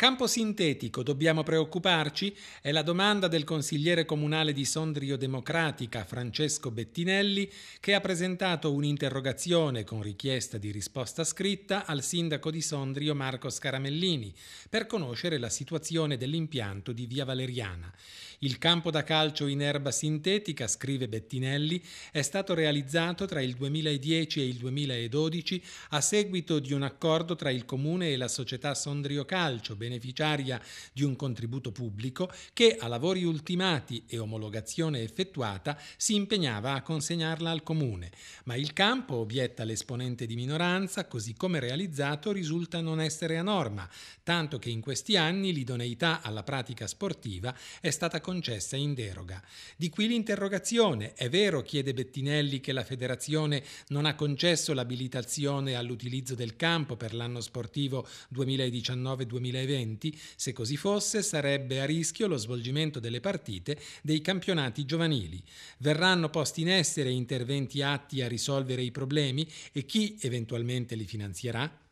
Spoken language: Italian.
Campo sintetico, dobbiamo preoccuparci? È la domanda del consigliere comunale di Sondrio Democratica Francesco Bettinelli che ha presentato un'interrogazione con richiesta di risposta scritta al sindaco di Sondrio Marco Scaramellini per conoscere la situazione dell'impianto di Via Valeriana. Il campo da calcio in erba sintetica, scrive Bettinelli, è stato realizzato tra il 2010 e il 2012 a seguito di un accordo tra il comune e la società Sondrio Calcio, beneficiaria di un contributo pubblico, che a lavori ultimati e omologazione effettuata si impegnava a consegnarla al comune. Ma il campo, obietta l'esponente di minoranza, così come realizzato, risulta non essere a norma, tanto che in questi anni l'idoneità alla pratica sportiva è stata concessa in deroga. Di qui l'interrogazione. È vero, chiede Bettinelli, che la federazione non ha concesso l'abilitazione all'utilizzo del campo per l'anno sportivo 2019-2020? Se così fosse, sarebbe a rischio lo svolgimento delle partite dei campionati giovanili. Verranno posti in essere interventi atti a risolvere i problemi e chi eventualmente li finanzierà?